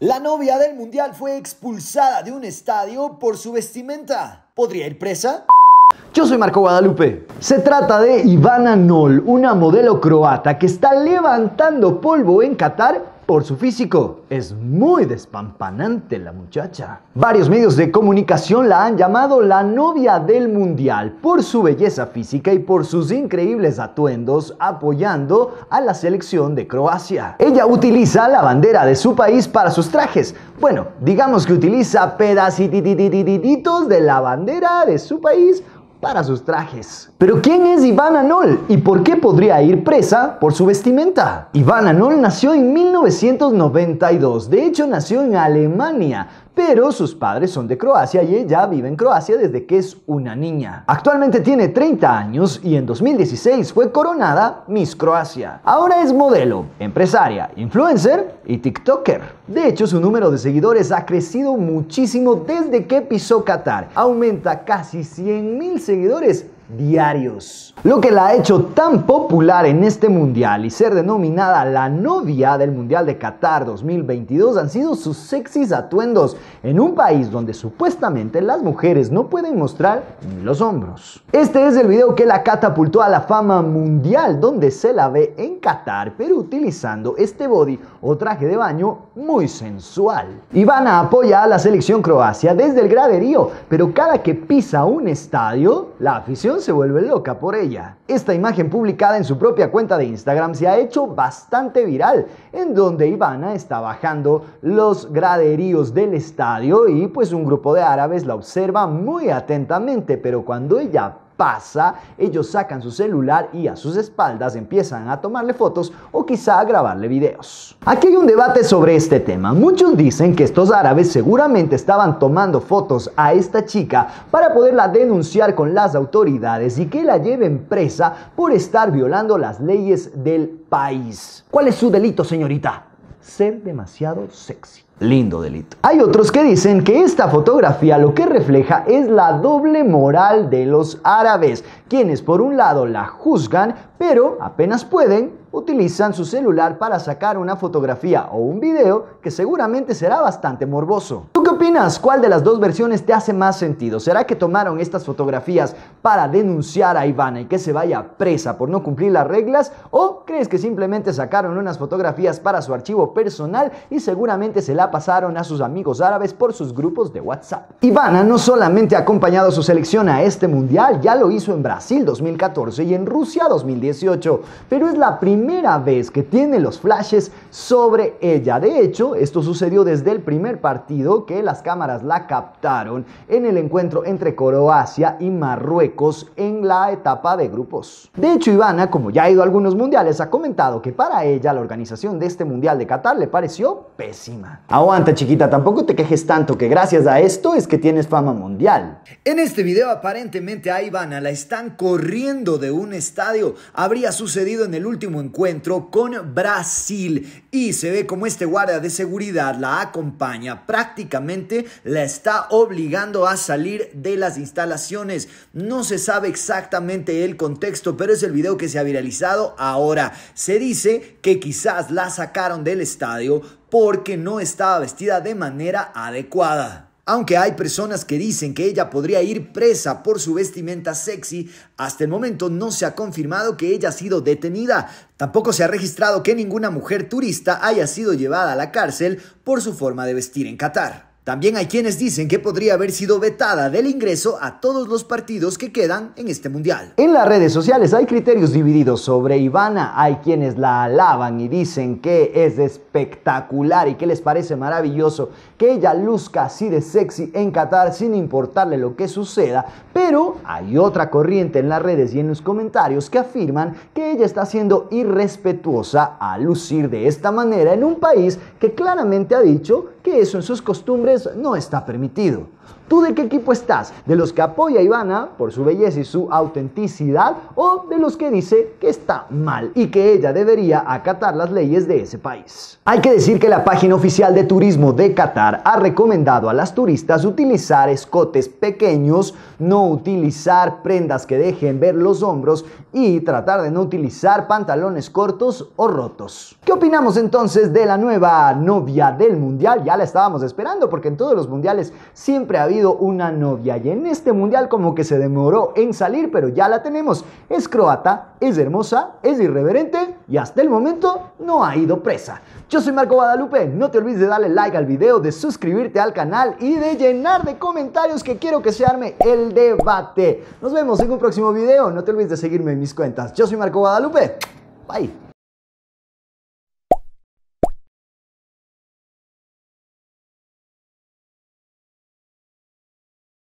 La novia del Mundial fue expulsada de un estadio por su vestimenta. ¿Podría ir presa? Yo soy Marco Guadalupe. Se trata de Ivana Nol, una modelo croata que está levantando polvo en Qatar por su físico, es muy despampanante la muchacha. Varios medios de comunicación la han llamado la novia del mundial por su belleza física y por sus increíbles atuendos apoyando a la selección de Croacia. Ella utiliza la bandera de su país para sus trajes. Bueno, digamos que utiliza pedacitos de la bandera de su país para sus trajes. Pero ¿quién es Iván Anol y por qué podría ir presa por su vestimenta? Iván Anol nació en 1992, de hecho nació en Alemania, pero sus padres son de Croacia y ella vive en Croacia desde que es una niña. Actualmente tiene 30 años y en 2016 fue coronada Miss Croacia. Ahora es modelo, empresaria, influencer y TikToker. De hecho, su número de seguidores ha crecido muchísimo desde que pisó Qatar. Aumenta casi 100.000 seguidores diarios. Lo que la ha hecho tan popular en este mundial y ser denominada la novia del Mundial de Qatar 2022 han sido sus sexys atuendos en un país donde supuestamente las mujeres no pueden mostrar ni los hombros. Este es el video que la catapultó a la fama mundial donde se la ve en Qatar pero utilizando este body o traje de baño muy sensual. Ivana apoya a la selección Croacia desde el graderío, pero cada que pisa un estadio, la afición se vuelve loca por ella. Esta imagen publicada en su propia cuenta de Instagram se ha hecho bastante viral, en donde Ivana está bajando los graderíos del estadio y pues un grupo de árabes la observa muy atentamente, pero cuando ella pasa, ellos sacan su celular y a sus espaldas empiezan a tomarle fotos o quizá a grabarle videos. Aquí hay un debate sobre este tema. Muchos dicen que estos árabes seguramente estaban tomando fotos a esta chica para poderla denunciar con las autoridades y que la lleven presa por estar violando las leyes del país. ¿Cuál es su delito, señorita? Ser demasiado sexy. Lindo delito. Hay otros que dicen que esta fotografía lo que refleja es la doble moral de los árabes, quienes por un lado la juzgan, pero apenas pueden, utilizan su celular para sacar una fotografía o un video que seguramente será bastante morboso. ¿Tú qué opinas? ¿Cuál de las dos versiones te hace más sentido? ¿Será que tomaron estas fotografías para denunciar a Ivana y que se vaya presa por no cumplir las reglas? ¿O crees que simplemente sacaron unas fotografías para su archivo personal y seguramente se la pasaron a sus amigos árabes por sus grupos de WhatsApp? Ivana no solamente ha acompañado su selección a este mundial, ya lo hizo en Brasil 2014 y en Rusia 2018, pero es la primera vez que tiene los flashes sobre ella. De hecho, esto sucedió desde el primer partido que las cámaras la captaron en el encuentro entre Croacia y Marruecos en la etapa de grupos. De hecho, Ivana, como ya ha ido a algunos mundiales, ha comentado que para ella la organización de este mundial de Qatar le pareció pésima. Aguanta chiquita, tampoco te quejes tanto que gracias a esto es que tienes fama mundial. En este video aparentemente a Ivana la están corriendo de un estadio. Habría sucedido en el último encuentro con Brasil y se ve como este guardia de seguridad la acompaña, prácticamente la está obligando a salir de las instalaciones. No se sabe exactamente el contexto, pero es el video que se ha viralizado ahora. Se dice que quizás la sacaron del estadio porque no estaba vestida de manera adecuada. Aunque hay personas que dicen que ella podría ir presa por su vestimenta sexy, hasta el momento no se ha confirmado que ella ha sido detenida. Tampoco se ha registrado que ninguna mujer turista haya sido llevada a la cárcel por su forma de vestir en Qatar. También hay quienes dicen que podría haber sido vetada del ingreso a todos los partidos que quedan en este mundial. En las redes sociales hay criterios divididos sobre Ivana. Hay quienes la alaban y dicen que es espectacular y que les parece maravilloso que ella luzca así de sexy en Qatar sin importarle lo que suceda. Pero hay otra corriente en las redes y en los comentarios que afirman que ella está siendo irrespetuosa al lucir de esta manera en un país que claramente ha dicho que eso en sus costumbres no está permitido. ¿Tú de qué equipo estás? ¿De los que apoya a Ivana por su belleza y su autenticidad o de los que dice que está mal y que ella debería acatar las leyes de ese país? Hay que decir que la página oficial de turismo de Qatar ha recomendado a las turistas utilizar escotes pequeños, no utilizar prendas que dejen ver los hombros y tratar de no utilizar pantalones cortos o rotos. ¿Qué opinamos entonces de la nueva novia del mundial? Ya la estábamos esperando porque en todos los mundiales siempre ha habido una novia y en este mundial como que se demoró en salir, pero ya la tenemos. Es croata, es hermosa, es irreverente y hasta el momento no ha ido presa. Yo soy Marco Guadalupe, no te olvides de darle like al video, de suscribirte al canal y de llenar de comentarios que quiero que se arme el debate. Nos vemos en un próximo video, no te olvides de seguirme en mis cuentas. Yo soy Marco Guadalupe, bye.